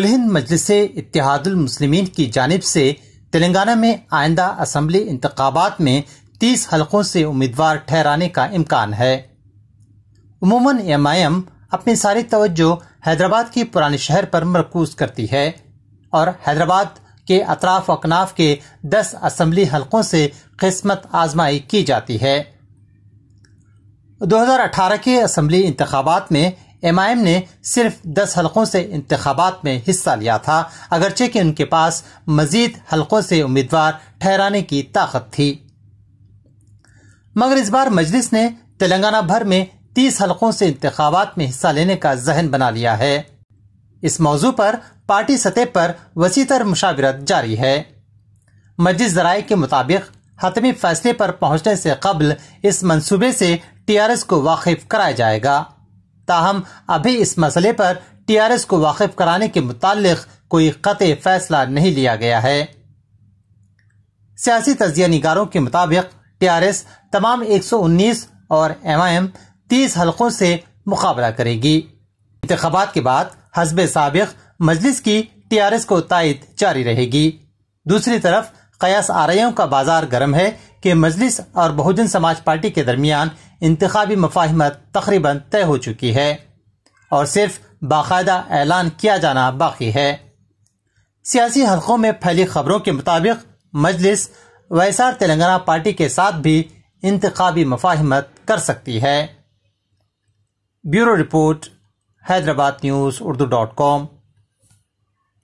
हिंद मजलिस इतिहादुलमसलिमिन की जानब से तेलंगाना में आइंदा असम्बली इंतबात में तीस हलकों से उम्मीदवार ठहराने का इम्कान है उमूमन एम आई एम अपनी सारी तवज्जो हैदराबाद के पुराने शहर पर मरकूज करती है और हैदराबाद के अतराफ अकनाफ के दस असम्बली हलकों से किस्मत आजमाई की जाती है 2018 के असम्बली इंतबात में एम आई एम ने सिर्फ दस हल्कों से इंतबात में हिस्सा लिया था अगरचे कि उनके पास मजीद हल्कों से उम्मीदवार ठहराने की ताकत थी मगर इस बार मजलिस ने तेलंगाना भर में तीस हल्कों से इंतबात में हिस्सा लेने का जहन बना लिया है इस मौजू पर पार्टी सतह पर वसी तर मुशावरत जारी है मजलिस जराये के मुताबिक हतमी फैसले पर पहुंचने से कबल इस मनसूबे से टीआरएस को वाकिफ कराया जाएगा ताहम अभी इस मसले पर टीआरएस को वाकिफ कराने के मुतालिक कोई कत फैसला नहीं लिया गया है सियासी तजिया निगारों के मुताबिक टीआरएस तमाम एक सौ उन्नीस और एम आई एम तीस हल्कों से मुकाबला करेगी इंतबात के बाद हजब सबक मजलिस की टी आर एस को तायद जारी रहेगी दूसरी तरफ कयास आरयों का बाजार गर्म है कि मजलिस और बहुजन समाज पार्टी के दरमियान इंतबी मफाहमत तकरीबन तय हो चुकी है और सिर्फ बाकायदा ऐलान किया जाना बाकी है सियासी हलकों में फैली खबरों के मुताबिक मजलिस वैसार तेलंगाना पार्टी के साथ भी इंतबी मफाहमत कर सकती है bureau report Hyderabad news Urdu dot com